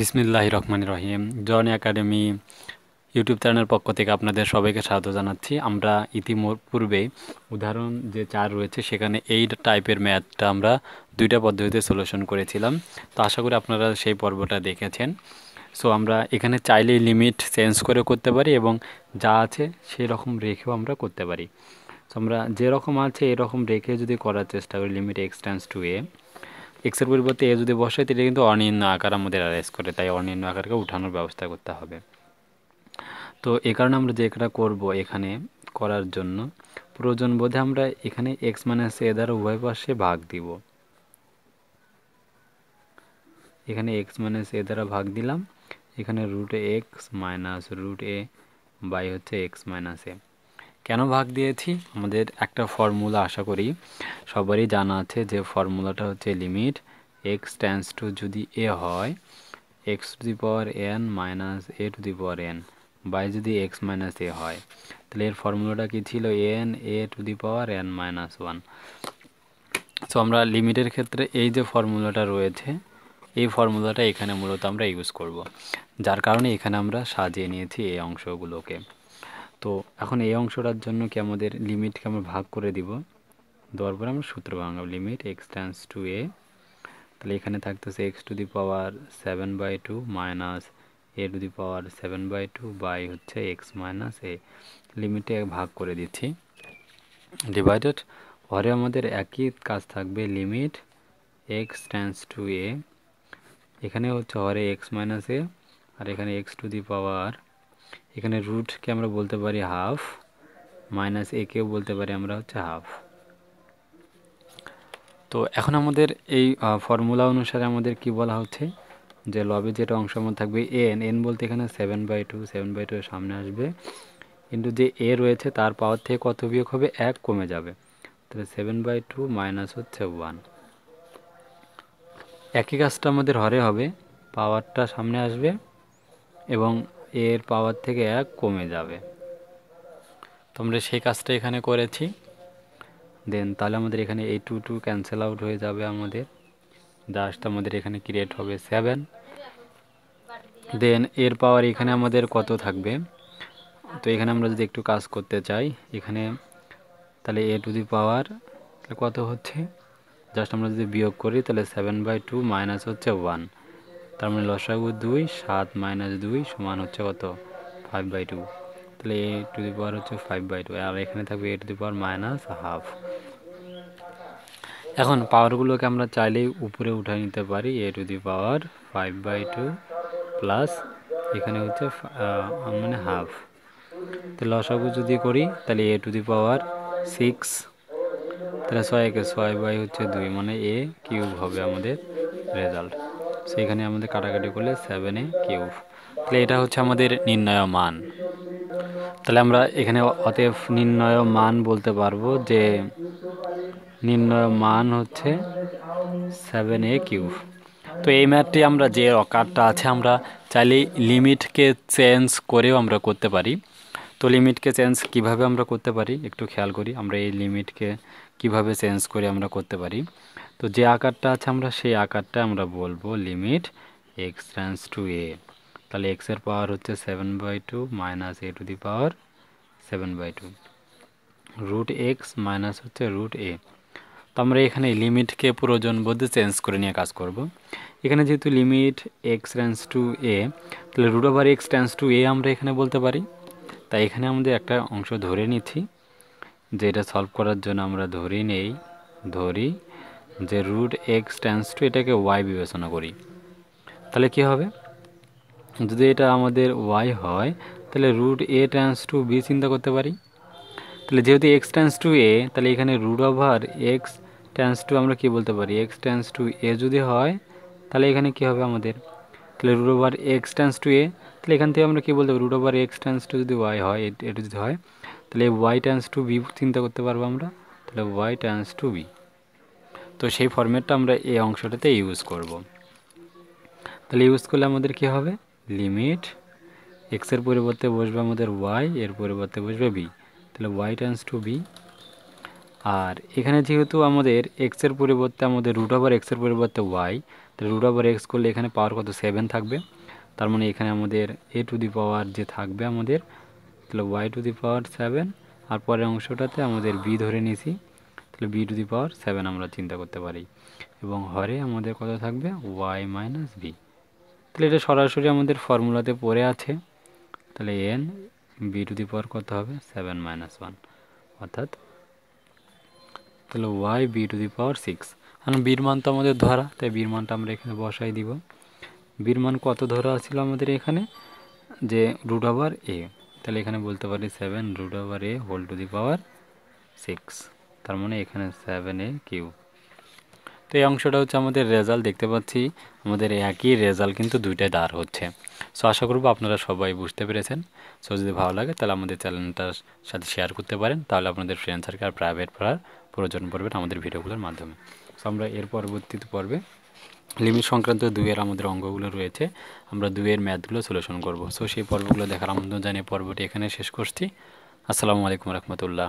বিসমিল্লাহ রহমান রহিম জন একাডেমি ইউটিউব চ্যানেলের পক্ষ থেকে আপনাদের সবাইকে স্বাগত জানাচ্ছি আমরা পূর্বে উদাহরণ যে চার রয়েছে সেখানে এই টাইপের ম্যাথটা আমরা দুইটা পদ্ধতিতে সলিউশন করেছিলাম তো আশা করি আপনারা সেই পর্বটা দেখেছেন সো আমরা এখানে চাইলেই লিমিট চেঞ্জ করে করতে পারি এবং যা আছে সেই রকম রেখেও আমরা করতে পারি তো আমরা যেরকম আছে এরকম রেখে যদি করার চেষ্টা করি লিমিট এক্সটেন্স টু এ এক্সের পরিবর্তে এ যদি বসে তাহলে কিন্তু অনিয়ন্য আকার আমাদের অ্যারেস করে তাই অনিয়ন্য আকারকে উঠানোর ব্যবস্থা করতে হবে তো এ কারণে আমরা যে এটা করবো এখানে করার জন্য প্রয়োজন বোধে আমরা এখানে এক্স মাইনাস এ দ্বারা উভয় পাশে ভাগ দিব এখানে এক্স মাইনাস এ দ্বারা ভাগ দিলাম এখানে root x minus root a by হচ্ছে এক্স মাইনাস এ কেন ভাগ দিয়েছি আমাদের একটা ফর্মুলা আশা করি সবারই জানা আছে যে ফর্মুলাটা হচ্ছে লিমিট এক্স টেন্স টু যদি এ হয় x to the power n minus a to the power n by যদি এক্স মাইনাস এ হয় তাহলে এর ফর্মুলাটা কী ছিল n a to the power n minus one so আমরা লিমিটের ক্ষেত্রে এই যে ফর্মুলাটা রয়েছে এই ফর্মুলাটা এখানে মূলত আমরা ইউজ করব যার কারণে এখানে আমরা সাজিয়ে নিয়েছি এই অংশগুলোকে তো এখন এই অংশটার জন্য কি আমাদের লিমিটকে আমরা ভাগ করে দিব দেওয়ার পরে আমরা সূত্র ভাঙাব limit x tends to a তাহলে এখানে থাকতেছে x to the power seven by two minus a to the power seven by two by হচ্ছে এক্স মাইনাস এ লিমিটে ভাগ করে দিচ্ছি ডিভাইডেড পরে আমাদের একই কাজ থাকবে limit x tends to a এখানে হচ্ছে হরে এক্স মাইনাস এ আর এখানে এক্স টু দি পাওয়ার এখানে রুটকে আমরা বলতে পারি হাফ মাইনাস একেও বলতে পারি আমরা হচ্ছে হাফ তো এখন আমাদের এই ফর্মুলা অনুসারে আমাদের কি বলা হচ্ছে যে লবে যেটা অংশ আমার থাকবে এন এন বলতে এখানে seven by two seven by two সামনে আসবে কিন্তু যে এ রয়েছে তার পাওয়ার থেকে কত বিয়োগ হবে এক কমে যাবে তাহলে সেভেন বাই টু মাইনাস হচ্ছে ওয়ান একই কাজটা আমাদের হরে হবে পাওয়ারটা সামনে আসবে এবং এর পাওয়ার থেকে এক কমে যাবে তো আমরা সেই কাজটা এখানে করেছি দেন তাহলে আমাদের এখানে এই টু টু ক্যান্সেল আউট হয়ে যাবে আমাদের জাস্ট আমাদের এখানে ক্রিয়েট হবে সেভেন দেন এর পাওয়ার এখানে আমাদের কত থাকবে তো এখানে আমরা যদি একটু কাজ করতে চাই এখানে তাহলে এ টু দি পাওয়ার কত হচ্ছে জাস্ট আমরা যদি বিয়োগ করি তাহলে সেভেন বাই টু মাইনাস হচ্ছে ওয়ান তার মানে লসাগু দুই সাত মাইনাস দুই সমান হচ্ছে কত ফাইভ বাই টু তাহলে এ টু দি পাওয়ার হচ্ছে ফাইভ বাই টু আর এখানে থাকবে a to the power minus half এখন পাওয়ারগুলোকে আমরা চাইলেই উপরে উঠে নিতে পারি a to the power five by two plus এখানে হচ্ছে মানে হাফ তো লসাগু যদি করি তাহলে এ টু দি পাওয়ার সিক্স তাহলে ছয় কে ছয় বাই হচ্ছে দুই মানে এ কিউব হবে আমাদের রেজাল্ট সো এখানে আমাদের কাটাকাটি করলে সেভেন এ কিউব তাহলে এটা হচ্ছে আমাদের নির্ণয় মান তাহলে আমরা এখানে অতএব নির্ণয় মান বলতে পারবো যে নির্ণয় মান হচ্ছে সেভেন এ কিউব তো এই ম্যাথটি আমরা যে অকারটা আছে আমরা চাইলে লিমিটকে চেঞ্জ করেও আমরা করতে পারি তো লিমিটকে চেঞ্জ কিভাবে আমরা করতে পারি একটু খেয়াল করি আমরা এই লিমিটকে কিভাবে চেঞ্জ করে আমরা করতে পারি তো যে আকারটা আছে আমরা সেই আকারটা আমরা বলবো limit x tends to a তাহলে এক্সের পাওয়ার হচ্ছে seven by two minus a to the power seven by two root x minus হচ্ছে রুট এ তো আমরা এখানে লিমিটকে প্রয়োজন বোধে চেঞ্জ করে নিয়ে কাজ করব। এখানে যেহেতু limit x tends to a তাহলে root over x tends to a আমরা এখানে বলতে পারি তাই এখানে আমাদের একটা অংশ ধরে নিচ্ছি যে এটা সলভ করার জন্য আমরা ধরি নেই ধরি যে রুট এক্স টেন্স টু এটাকে ওয়াই বিবেচনা করি তাহলে কি হবে যদি এটা আমাদের ওয়াই হয় তাহলে root a tends to b চিন্তা করতে পারি তাহলে যেহেতু এক্স টেন্স টু এ তাহলে এখানে root over x tends to আমরা কি বলতে পারি এক্স টেন্স টু এ যদি হয় তাহলে এখানে কি হবে আমাদের তাহলে root over x tends to a তাহলে এখান থেকে আমরা কী বলতে পারি root over x tends to যদি ওয়াই হয় এটা যদি হয় তাহলে ওয়াই টেন্স টু বি চিন্তা করতে পারবো আমরা তাহলে ওয়াই টেন্স টু বি তো সেই ফর্মেটটা আমরা এই অংশটাতে ইউজ করব তাহলে ইউজ করলে আমাদের কি হবে লিমিট এক্সের পরিবর্তে বসবে আমাদের ওয়াই এর পরিবর্তে বসবে বি তাহলে ওয়াই টান্স টু বি আর এখানে যেহেতু আমাদের এক্সের পরিবর্তে আমাদের রুট ওভার এক্সের পরিবর্তে ওয়াই তাহলে রুট ওভার এক্স করলে এখানে পাওয়ার কত সেভেন থাকবে তার মানে এখানে আমাদের এ টু দি পাওয়ার যে থাকবে আমাদের তাহলে y to the power seven আর পরের অংশটাতে আমাদের বি ধরে নিয়েছি তাহলে b to the power seven আমরা চিন্তা করতে পারি এবং হরে আমাদের কত থাকবে ওয়াই মাইনাস বি তাহলে এটা সরাসরি আমাদের ফর্মুলাতে পড়ে আছে তাহলে n b to the power কত হবে সেভেন মাইনাস ওয়ান অর্থাৎ তাহলে y b to the power six কারণ বীর মান তো আমাদের ধরা তাই বির মানটা আমরা এখানে বসাই দিব বীর মান কত ধরা ছিল আমাদের এখানে যে রুট ওভার এ তাহলে এখানে বলতে পারি seven root over a whole to the power six তার মানে এখানে সেভেন এ কিউ তো এই অংশটা হচ্ছে আমাদের রেজাল্ট দেখতে পাচ্ছি আমাদের একই রেজাল্ট কিন্তু দুইটাই দাঁড় হচ্ছে সো আশা করবো আপনারা সবাই বুঝতে পেরেছেন সো যদি ভালো লাগে তাহলে আমাদের চ্যানেলটার সাথে শেয়ার করতে পারেন তাহলে আপনাদের ফ্রেন্ড সার্কেল আর প্রাইভেট পড়ার প্রয়োজন পড়বেন আমাদের ভিডিওগুলোর মাধ্যমে সো আমরা এর পরবর্তীতে পর্বে লিমিট সংক্রান্ত দুইয়ের আমাদের অঙ্গগুলো রয়েছে আমরা দুইয়ের ম্যাথগুলো সলিউশন করব সো সেই পর্বগুলো দেখার আমন্ত্রণ জানিয়ে পর্বটি এখানে শেষ করছি আসসালামু আলাইকুম রহমতুল্লাহ